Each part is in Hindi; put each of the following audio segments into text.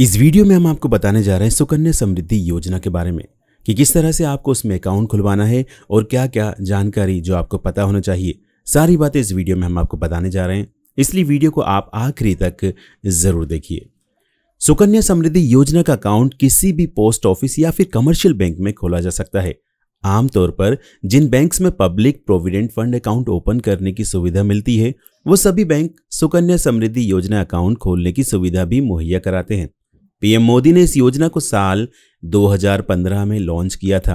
इस वीडियो में हम आपको बताने जा रहे हैं सुकन्या समृद्धि योजना के बारे में कि किस तरह से आपको उसमें अकाउंट खुलवाना है और क्या क्या जानकारी जो आपको पता होना चाहिए सारी बातें इस वीडियो में हम आपको बताने जा रहे हैं इसलिए वीडियो को आप आखिरी तक ज़रूर देखिए सुकन्या समृद्धि योजना का अकाउंट किसी भी पोस्ट ऑफिस या फिर कमर्शियल बैंक में खोला जा सकता है आमतौर पर जिन बैंक्स में public provident fund account open करने की सुविधा मिलती है वो सभी बैंक सुकन्या समृद्धि योजना अकाउंट खोलने की सुविधा भी मुहैया कराते हैं पीएम तो मोदी ने इस योजना को साल 2015 में लॉन्च किया था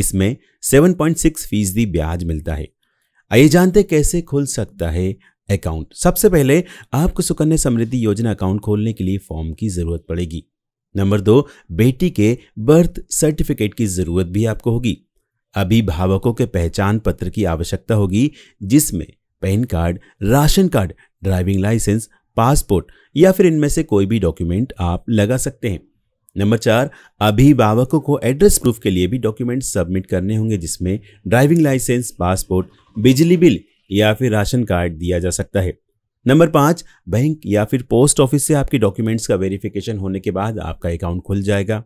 इसमें 7.6 फीसदी ब्याज मिलता है आइए जानते कैसे खुल सकता है अकाउंट सबसे पहले आपको सुकन्या समृद्धि योजना अकाउंट खोलने के लिए फॉर्म की जरूरत पड़ेगी नंबर दो बेटी के बर्थ सर्टिफिकेट की जरूरत भी आपको होगी अभिभावकों के पहचान पत्र की आवश्यकता होगी जिसमें PAN card ration card driving licence passport या फिर इनमें से कोई भी डॉक्यूमेंट आप लगा सकते हैं नंबर चार अभिभावकों को एड्रेस प्रूफ के लिए भी डॉक्यूमेंट सबमिट करने होंगे जिसमें ड्राइविंग लाइसेंस पासपोर्ट बिजली बिल या फिर राशन कार्ड दिया जा सकता है नंबर पाँच बैंक या फिर पोस्ट ऑफिस से आपके डॉक्यूमेंट्स का वेरिफिकेशन होने के बाद आपका अकाउंट खुल जाएगा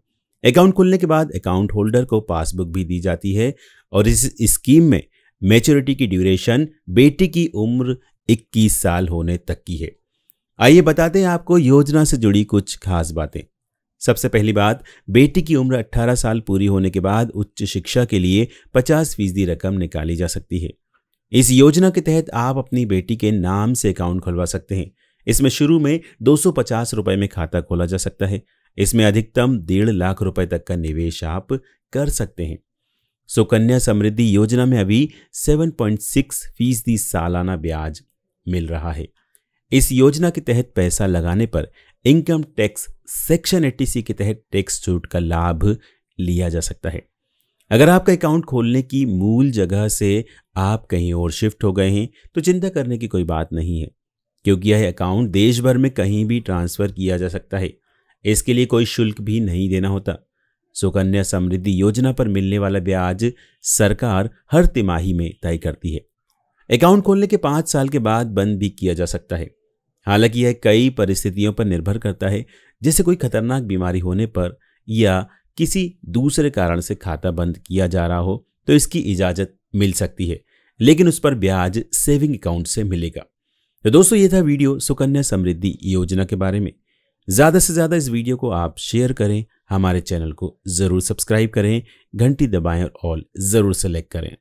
अकाउंट खुलने के बाद अकाउंट होल्डर को पासबुक भी दी जाती है और इस स्कीम में मेच्योरिटी की ड्यूरेशन बेटी की उम्र 21 साल होने तक की है आइए बताते हैं आपको योजना से जुड़ी कुछ खास बातें सबसे पहली बात बेटी की उम्र 18 साल पूरी होने के बाद उच्च शिक्षा के लिए 50 फीसदी रकम निकाली जा सकती है इस योजना के तहत आप अपनी बेटी के नाम से अकाउंट खुलवा सकते हैं इसमें शुरू में दो सौ में खाता खोला जा सकता है इसमें अधिकतम डेढ़ लाख रुपए तक का निवेश आप कर सकते हैं सुकन्या समृद्धि योजना में अभी 7.6 फीसदी सालाना ब्याज मिल रहा है इस योजना के तहत पैसा लगाने पर इनकम टैक्स सेक्शन सी के तहत टैक्स छूट का लाभ लिया जा सकता है अगर आपका अकाउंट खोलने की मूल जगह से आप कहीं और शिफ्ट हो गए हैं तो चिंता करने की कोई बात नहीं है क्योंकि यह अकाउंट देश भर में कहीं भी ट्रांसफ़र किया जा सकता है इसके लिए कोई शुल्क भी नहीं देना होता सुकन्या समृद्धि योजना पर मिलने वाला ब्याज सरकार हर तिमाही में तय करती है अकाउंट खोलने के पाँच साल के बाद बंद भी किया जा सकता है हालांकि यह कई परिस्थितियों पर निर्भर करता है जैसे कोई खतरनाक बीमारी होने पर या किसी दूसरे कारण से खाता बंद किया जा रहा हो तो इसकी इजाज़त मिल सकती है लेकिन उस पर ब्याज सेविंग अकाउंट से मिलेगा तो दोस्तों ये था वीडियो सुकन्या समृद्धि योजना के बारे में ज़्यादा से ज़्यादा इस वीडियो को आप शेयर करें हमारे चैनल को ज़रूर सब्सक्राइब करें घंटी दबाएं और ऑल ज़रूर सेलेक्ट करें